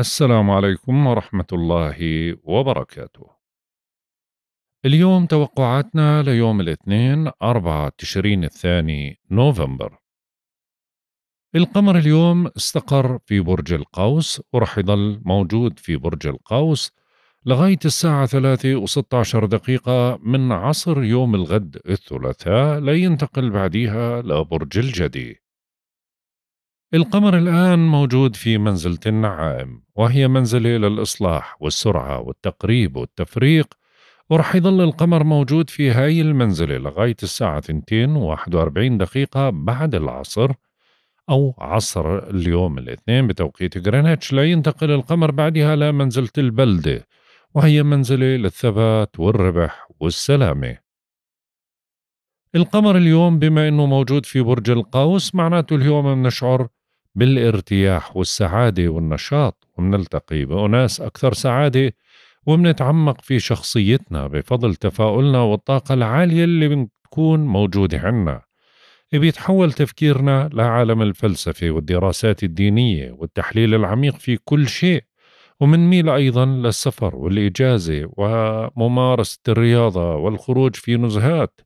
السلام عليكم ورحمة الله وبركاته. اليوم توقعاتنا ليوم الاثنين 4 تشرين الثاني نوفمبر. القمر اليوم استقر في برج القوس ورح يضل موجود في برج القوس لغاية الساعة 3 و 16 دقيقة من عصر يوم الغد الثلاثاء لينتقل بعديها لبرج الجدي. القمر الآن موجود في منزلة النعائم وهي منزلة للإصلاح والسرعة والتقريب والتفريق ورح يظل القمر موجود في هاي المنزلة لغاية الساعة 2:41 دقيقة بعد العصر أو عصر اليوم الاثنين بتوقيت لا لينتقل القمر بعدها لمنزلة البلدة وهي منزلة للثبات والربح والسلامة القمر اليوم بما أنه موجود في برج القوس معناته اليوم بنشعر بالارتياح والسعادة والنشاط ومنلتقي بأناس أكثر سعادة ومنتعمق في شخصيتنا بفضل تفاؤلنا والطاقة العالية اللي بتكون موجودة عنا بيتحول تفكيرنا لعالم الفلسفة والدراسات الدينية والتحليل العميق في كل شيء ومنميل أيضا للسفر والإجازة وممارسة الرياضة والخروج في نزهات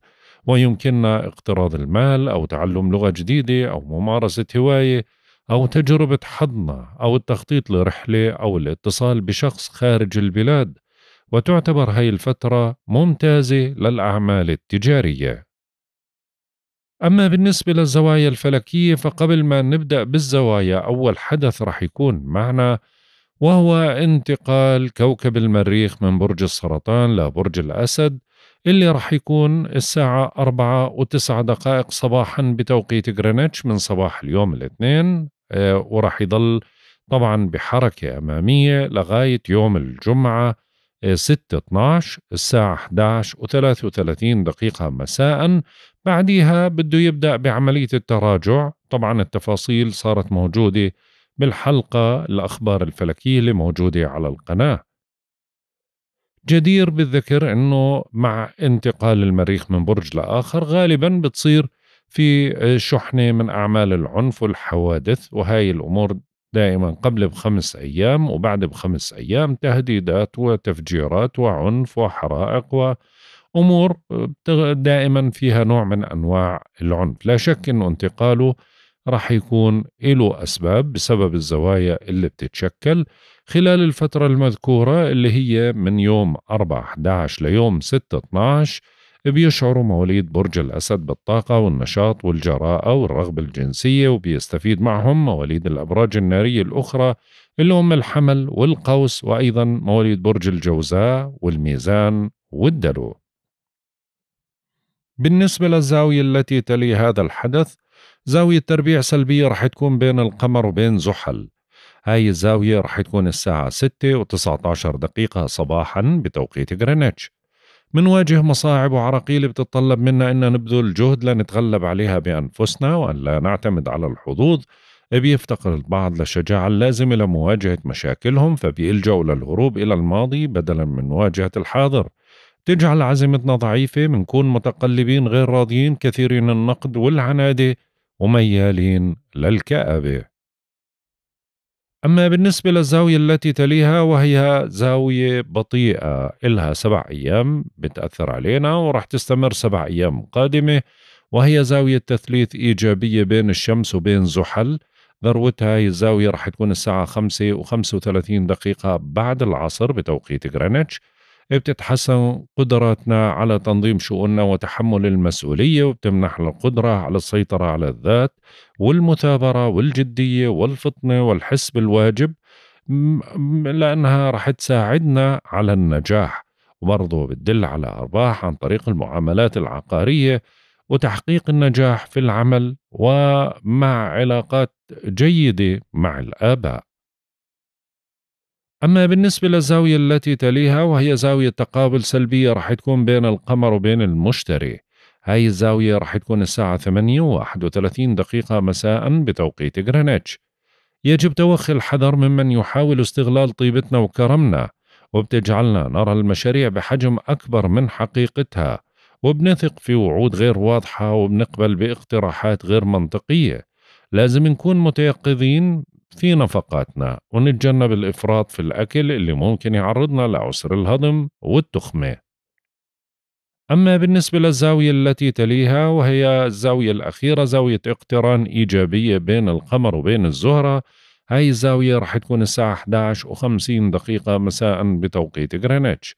ويمكننا اقتراض المال أو تعلم لغة جديدة أو ممارسة هواية أو تجربة حضنة أو التخطيط لرحلة أو الاتصال بشخص خارج البلاد وتعتبر هاي الفترة ممتازة للأعمال التجارية أما بالنسبة للزوايا الفلكية فقبل ما نبدأ بالزوايا أول حدث رح يكون معنا وهو انتقال كوكب المريخ من برج السرطان لبرج الأسد اللي رح يكون الساعة أربعة و دقائق صباحا بتوقيت غرينتش من صباح اليوم الاثنين آه، وراح يضل طبعا بحركة أمامية لغاية يوم الجمعة 6 آه، 12 الساعة 11 و33 دقيقة مساء بعديها بده يبدأ بعملية التراجع طبعا التفاصيل صارت موجودة بالحلقة الأخبار الفلكية اللي موجودة على القناة جدير بالذكر أنه مع انتقال المريخ من برج لآخر غالبا بتصير في شحنة من أعمال العنف والحوادث وهاي الأمور دائما قبل بخمس أيام وبعد بخمس أيام تهديدات وتفجيرات وعنف وحرائق وأمور دائما فيها نوع من انواع العنف لا شك انه انتقاله راح يكون له اسباب بسبب الزوايا اللي بتتشكل خلال الفتره المذكوره اللي هي من يوم 4 11 ليوم 6 12 بيشعروا مواليد برج الأسد بالطاقة والنشاط والجراءة والرغبة الجنسية وبيستفيد معهم مواليد الأبراج النارية الأخرى اللي هم الحمل والقوس وأيضا مواليد برج الجوزاء والميزان والدلو بالنسبة للزاوية التي تلي هذا الحدث زاوية تربيع سلبية رح تكون بين القمر وبين زحل هاي الزاوية رح تكون الساعة 6 و19 دقيقة صباحا بتوقيت غرينتش منواجه مصاعب وعراقيل بتتطلب منا أن نبذل جهد لنتغلب عليها بأنفسنا وأن لا نعتمد على الحظوظ بيفتقر البعض للشجاعة اللازمة لمواجهة مشاكلهم فبيلجأوا للهروب إلى الماضي بدلا من مواجهة الحاضر تجعل عزيمتنا ضعيفة منكون متقلبين غير راضيين كثيرين النقد والعنادة وميالين للكآبة أما بالنسبة للزاوية التي تليها وهي زاوية بطيئة إلها سبع أيام بتأثر علينا ورح تستمر سبع أيام قادمة وهي زاوية تثليث إيجابية بين الشمس وبين زحل ذروتها هي الزاوية رح تكون الساعة خمسة و35 دقيقة بعد العصر بتوقيت غرينتش بتتحسن قدراتنا على تنظيم شؤوننا وتحمل المسؤولية وبتمنحنا القدرة على السيطرة على الذات والمثابرة والجدية والفطنة والحس بالواجب لأنها رح تساعدنا على النجاح وبرضه بتدل على أرباح عن طريق المعاملات العقارية وتحقيق النجاح في العمل ومع علاقات جيدة مع الآباء أما بالنسبة للزاوية التي تليها وهي زاوية تقابل سلبية رح تكون بين القمر وبين المشتري هاي الزاوية رح تكون الساعة 8 و 31 دقيقة مساء بتوقيت غرينتش يجب توخي الحذر ممن يحاول استغلال طيبتنا وكرمنا وبتجعلنا نرى المشاريع بحجم أكبر من حقيقتها وبنثق في وعود غير واضحة وبنقبل باقتراحات غير منطقية لازم نكون متيقظين في نفقاتنا ونتجنب الإفراط في الأكل اللي ممكن يعرضنا لعسر الهضم والتخمة أما بالنسبة للزاوية التي تليها وهي الزاوية الأخيرة زاوية اقتران إيجابية بين القمر وبين الزهرة هاي الزاوية رح تكون الساعة 11 و50 دقيقة مساء بتوقيت غرينتش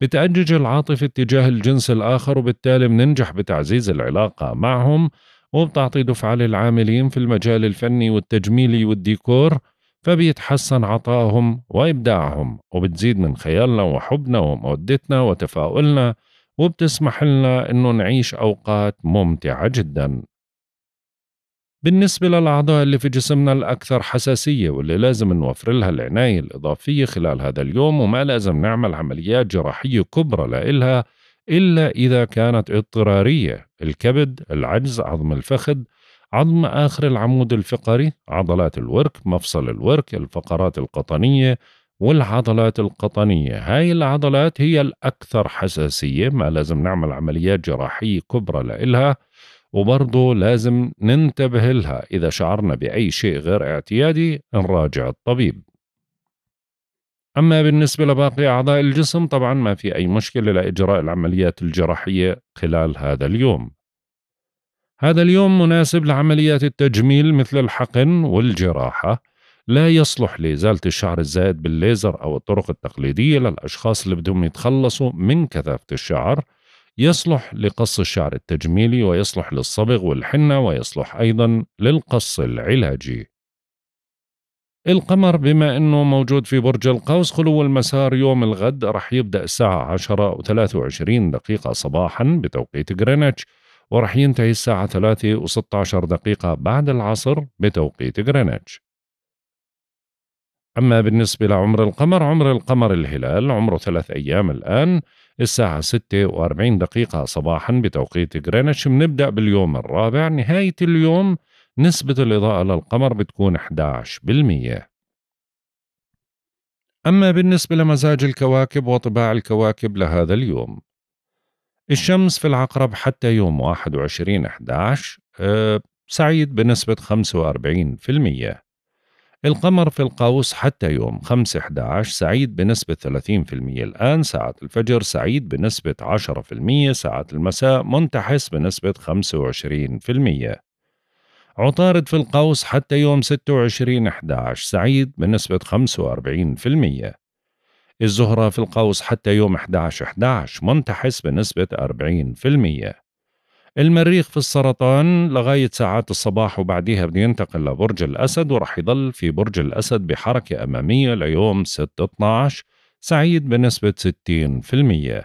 بتأجج العاطفة اتجاه الجنس الآخر وبالتالي بننجح بتعزيز العلاقة معهم وبتعطي دفعة للعاملين في المجال الفني والتجميلي والديكور فبيتحسن عطائهم وإبداعهم وبتزيد من خيالنا وحبنا ومودتنا وتفاؤلنا وبتسمح لنا أنه نعيش أوقات ممتعة جدا بالنسبة للأعضاء اللي في جسمنا الأكثر حساسية واللي لازم نوفر لها العناية الإضافية خلال هذا اليوم وما لازم نعمل عمليات جراحية كبرى لإلها إلا إذا كانت اضطرارية الكبد، العجز، عظم الفخذ، عظم آخر العمود الفقري، عضلات الورك، مفصل الورك، الفقرات القطنية والعضلات القطنية هاي العضلات هي الأكثر حساسية ما لازم نعمل عمليات جراحية كبرى لإلها وبرضه لازم ننتبه لها إذا شعرنا بأي شيء غير اعتيادي نراجع الطبيب أما بالنسبة لباقي أعضاء الجسم طبعا ما في أي مشكلة لإجراء العمليات الجراحية خلال هذا اليوم هذا اليوم مناسب لعمليات التجميل مثل الحقن والجراحة لا يصلح لإزالة الشعر الزائد بالليزر أو الطرق التقليدية للأشخاص اللي بدهم يتخلصوا من كثافة الشعر يصلح لقص الشعر التجميلي ويصلح للصبغ والحنة ويصلح أيضا للقص العلاجي القمر بما أنه موجود في برج القوس خلو المسار يوم الغد رح يبدأ الساعة 10 و23 دقيقة صباحا بتوقيت غرينتش ورح ينتهي الساعة 3 و16 دقيقة بعد العصر بتوقيت غرينتش أما بالنسبة لعمر القمر عمر القمر الهلال عمره ثلاث أيام الآن الساعة 6 و40 دقيقة صباحا بتوقيت غرينتش بنبدأ باليوم الرابع نهاية اليوم نسبة الإضاءة للقمر بتكون 11% أما بالنسبة لمزاج الكواكب وطباع الكواكب لهذا اليوم الشمس في العقرب حتى يوم 21 11 أه سعيد بنسبة 45% القمر في القوس حتى يوم 5 11 سعيد بنسبة 30% الآن ساعة الفجر سعيد بنسبة 10% ساعة المساء منتحس بنسبة عطارد في القوس حتى يوم 26 11 سعيد بنسبة 45% الزهرة في القوس حتى يوم 11 11 منتحس بنسبة 40% المريخ في السرطان لغاية ساعات الصباح وبعدها بده ينتقل لبرج الأسد ورح يضل في برج الأسد بحركة أمامية ليوم 6 12 سعيد بنسبة 60%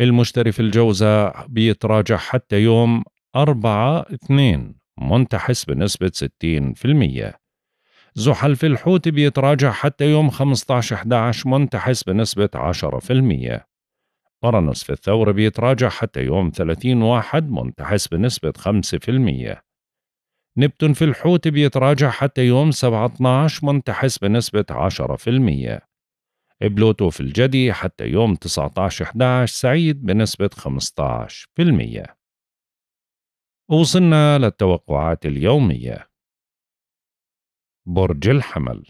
المشتري في الجوزة بيتراجع حتى يوم 4 2 منتحس بنسبة 60% زحل في الحوت بيتراجع حتى يوم 15/11 منتحس بنسبة 10% قرنص في الثور بيتراجع حتى يوم 30 واحد منتحس بنسبة 5% نبتون في الحوت بيتراجع حتى يوم 7/12 منتحس بنسبة 10% بلوتو في الجدي حتى يوم 19/11 سعيد بنسبة 15% وصلنا للتوقعات اليومية برج الحمل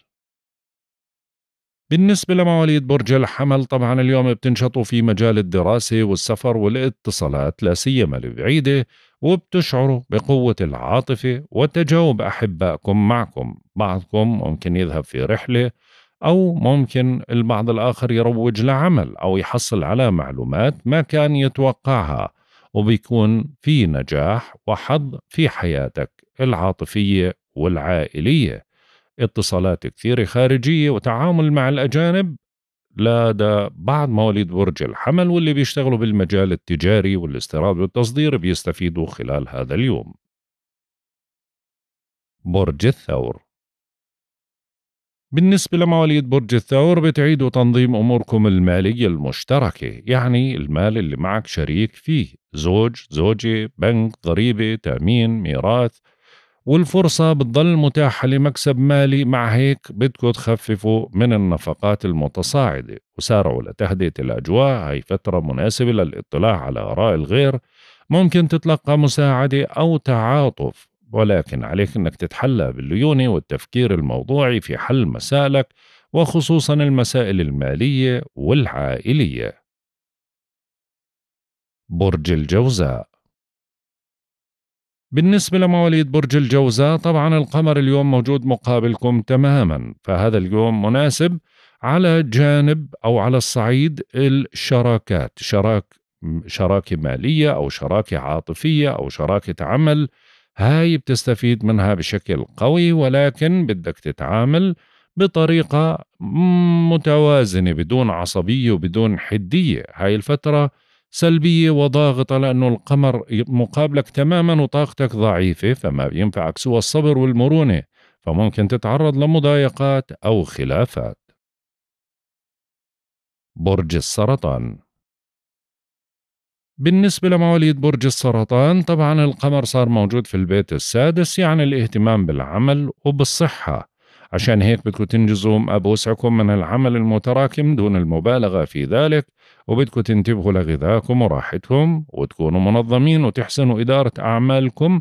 بالنسبة لمواليد برج الحمل طبعا اليوم بتنشطوا في مجال الدراسة والسفر والاتصالات لا سيما البعيدة وبتشعروا بقوة العاطفة وتجاوب أحبائكم معكم بعضكم ممكن يذهب في رحلة أو ممكن البعض الآخر يروج لعمل أو يحصل على معلومات ما كان يتوقعها وبيكون في نجاح وحظ في حياتك العاطفية والعائلية اتصالات كثيرة خارجية وتعامل مع الأجانب لدى بعض مواليد برج الحمل واللي بيشتغلوا بالمجال التجاري والاستيراد والتصدير بيستفيدوا خلال هذا اليوم برج الثور بالنسبة لمواليد برج الثور بتعيدوا تنظيم أموركم المالية المشتركة يعني المال اللي معك شريك فيه زوج زوجة بنك ضريبة تأمين ميراث والفرصة بتضل متاحة لمكسب مالي مع هيك بدكم تخففوا من النفقات المتصاعدة وسارعوا لتهدئة الأجواء هاي فترة مناسبة للاطلاع على آراء الغير ممكن تتلقى مساعدة أو تعاطف ولكن عليك أنك تتحلى بالليونة والتفكير الموضوعي في حل مسائلك وخصوصا المسائل المالية والعائلية برج الجوزاء بالنسبة لمواليد برج الجوزاء طبعا القمر اليوم موجود مقابلكم تماما فهذا اليوم مناسب على جانب أو على الصعيد الشراكات شراك شراكة مالية أو شراكة عاطفية أو شراكة عمل هاي بتستفيد منها بشكل قوي ولكن بدك تتعامل بطريقة متوازنة بدون عصبية وبدون حدية هاي الفترة سلبية وضاغطة لأنه القمر مقابلك تماما وطاقتك ضعيفة فما بينفعك سوى الصبر والمرونة فممكن تتعرض لمضايقات أو خلافات برج السرطان بالنسبة لمواليد برج السرطان طبعا القمر صار موجود في البيت السادس يعني الاهتمام بالعمل وبالصحة عشان هيك بدكم تنجزوا ما بوسعكم من العمل المتراكم دون المبالغة في ذلك وبدكم تنتبهوا لغذائكم وراحتكم وتكونوا منظمين وتحسنوا إدارة أعمالكم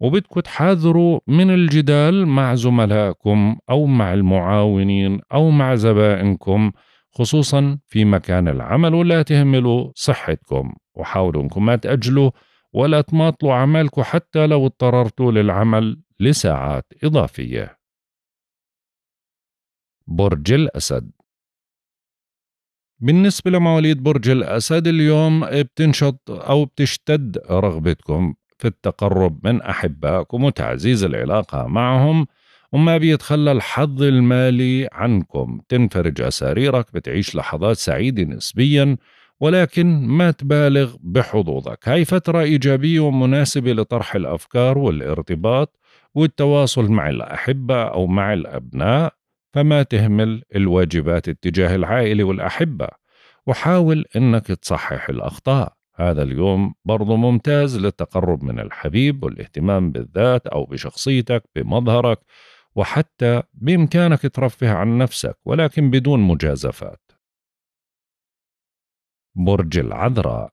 وبدكم تحاذروا من الجدال مع زملائكم أو مع المعاونين أو مع زبائنكم خصوصا في مكان العمل ولا تهملوا صحتكم وحاولوا انكم ما تأجلوا ولا تماطلوا عملكم حتى لو اضطررتوا للعمل لساعات إضافية برج الأسد بالنسبة لمواليد برج الأسد اليوم بتنشط أو بتشتد رغبتكم في التقرب من أحبائكم وتعزيز العلاقة معهم وما بيتخلى الحظ المالي عنكم تنفرج أساريرك بتعيش لحظات سعيدة نسبياً ولكن ما تبالغ بحظوظك هاي فترة إيجابية ومناسبة لطرح الأفكار والارتباط والتواصل مع الأحبة أو مع الأبناء فما تهمل الواجبات اتجاه العائلة والأحبة وحاول أنك تصحح الأخطاء هذا اليوم برضو ممتاز للتقرب من الحبيب والاهتمام بالذات أو بشخصيتك بمظهرك وحتى بإمكانك ترفه عن نفسك ولكن بدون مجازفات برج العذراء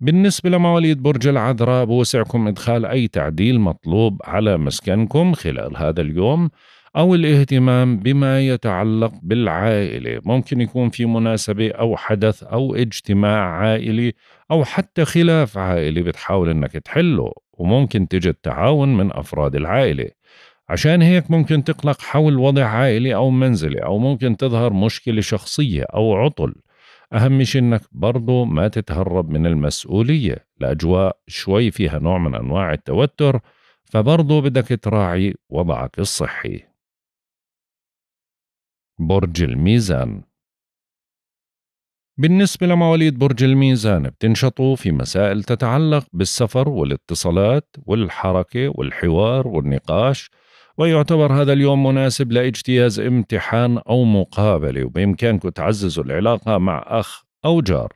بالنسبة لمواليد برج العذراء بوسعكم إدخال أي تعديل مطلوب على مسكنكم خلال هذا اليوم أو الاهتمام بما يتعلق بالعائلة ممكن يكون في مناسبة أو حدث أو اجتماع عائلي أو حتى خلاف عائلي بتحاول أنك تحله وممكن تجد تعاون من أفراد العائلة عشان هيك ممكن تقلق حول وضع عائلي أو منزلي أو ممكن تظهر مشكلة شخصية أو عطل أهم شيء إنك برضو ما تتهرب من المسؤولية الأجواء شوي فيها نوع من أنواع التوتر فبرضو بدك تراعي وضعك الصحي برج الميزان بالنسبة لمواليد برج الميزان بتنشطوا في مسائل تتعلق بالسفر والاتصالات والحركة والحوار والنقاش ويعتبر هذا اليوم مناسب لاجتياز امتحان أو مقابلة وبإمكانكم تعززوا العلاقة مع أخ أو جار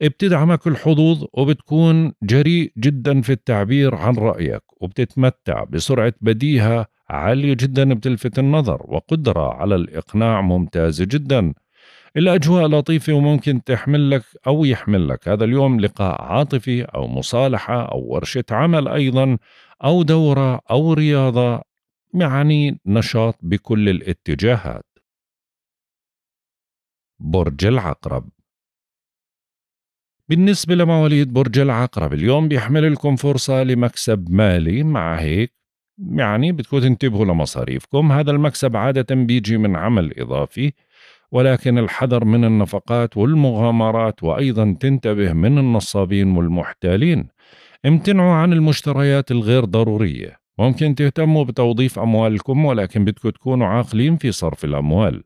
بتدعمك الحظوظ وبتكون جريء جدا في التعبير عن رأيك وبتتمتع بسرعة بديهة عالية جدا بتلفت النظر وقدرة على الإقناع ممتازة جدا الأجواء لطيفة وممكن تحمل لك أو يحمل لك هذا اليوم لقاء عاطفي أو مصالحة أو ورشة عمل أيضا أو دورة أو رياضة يعني نشاط بكل الاتجاهات برج العقرب بالنسبة لمواليد برج العقرب اليوم بيحمل لكم فرصة لمكسب مالي مع هيك يعني بدكم تنتبهوا لمصاريفكم هذا المكسب عادة بيجي من عمل إضافي ولكن الحذر من النفقات والمغامرات وأيضا تنتبه من النصابين والمحتالين امتنعوا عن المشتريات الغير ضرورية ممكن تهتموا بتوظيف أموالكم ولكن بدكم تكونوا عاقلين في صرف الأموال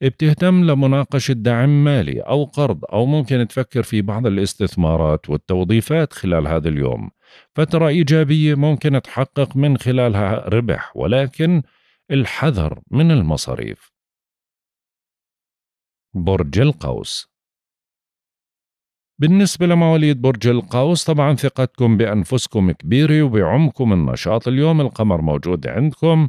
بتهتم لمناقشة دعم مالي أو قرض أو ممكن تفكر في بعض الاستثمارات والتوظيفات خلال هذا اليوم فترة إيجابية ممكن تحقق من خلالها ربح ولكن الحذر من المصاريف برج القوس بالنسبة لمواليد برج القوس طبعا ثقتكم بأنفسكم كبيرة وبعمقكم النشاط اليوم القمر موجود عندكم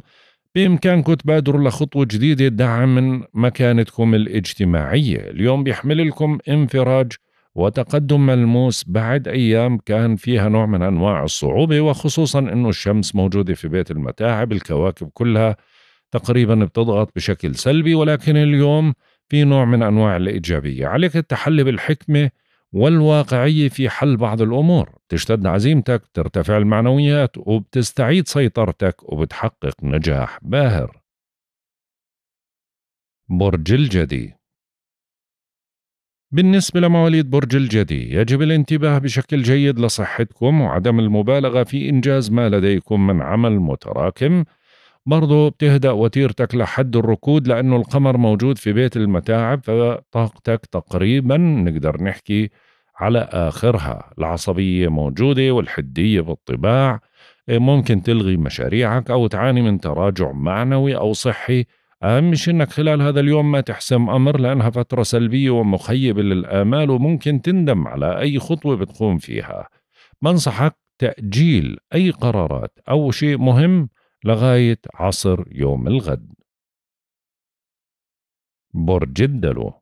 بإمكانكم تبادروا لخطوة جديدة دعم من مكانتكم الاجتماعية اليوم بيحمل لكم انفراج وتقدم ملموس بعد أيام كان فيها نوع من أنواع الصعوبة وخصوصا أنه الشمس موجودة في بيت المتاعب الكواكب كلها تقريبا بتضغط بشكل سلبي ولكن اليوم في نوع من أنواع الإيجابية عليك التحلي بالحكمة والواقعية في حل بعض الأمور تشتد عزيمتك ترتفع المعنويات وبتستعيد سيطرتك وبتحقق نجاح باهر برج الجدي بالنسبة لمواليد برج الجدي يجب الانتباه بشكل جيد لصحتكم وعدم المبالغة في إنجاز ما لديكم من عمل متراكم برضه بتهدأ وتيرتك لحد الركود لأنه القمر موجود في بيت المتاعب فطاقتك تقريبا نقدر نحكي على آخرها العصبية موجودة والحدية بالطباع ممكن تلغي مشاريعك أو تعاني من تراجع معنوي أو صحي أهم شيء أنك خلال هذا اليوم ما تحسم أمر لأنها فترة سلبية ومخيبة للآمال وممكن تندم على أي خطوة بتقوم فيها بنصحك تأجيل أي قرارات أو شيء مهم لغاية عصر يوم الغد برج الدلو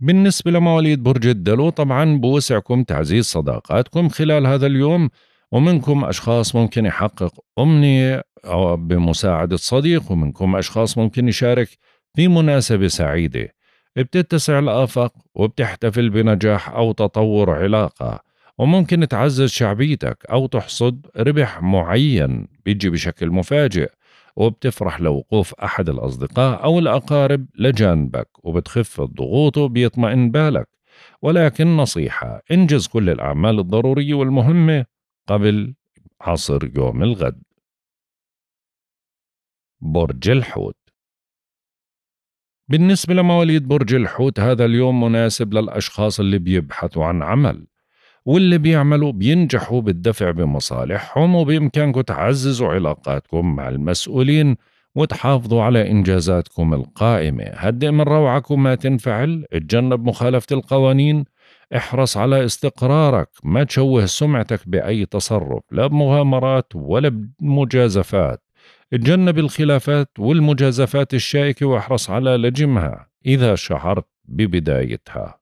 بالنسبة لمواليد برج الدلو طبعا بوسعكم تعزيز صداقاتكم خلال هذا اليوم ومنكم أشخاص ممكن يحقق أمنية أو بمساعدة صديق ومنكم أشخاص ممكن يشارك في مناسبة سعيدة بتتسع الآفاق وبتحتفل بنجاح أو تطور علاقة وممكن تعزز شعبيتك أو تحصد ربح معين بيجي بشكل مفاجئ وبتفرح لوقوف أحد الأصدقاء أو الأقارب لجانبك وبتخف الضغوط وبيطمئن بالك ولكن نصيحة انجز كل الأعمال الضرورية والمهمة قبل عصر يوم الغد برج الحوت بالنسبة لمواليد برج الحوت هذا اليوم مناسب للأشخاص اللي بيبحثوا عن عمل واللي بيعملوا بينجحوا بالدفع بمصالحهم وبإمكانكم تعززوا علاقاتكم مع المسؤولين وتحافظوا على إنجازاتكم القائمة هدئ من روعك وما تنفعل اتجنب مخالفة القوانين احرص على استقرارك ما تشوه سمعتك بأي تصرف لا بمغامرات ولا بمجازفات اتجنب الخلافات والمجازفات الشائكة واحرص على لجمها إذا شعرت ببدايتها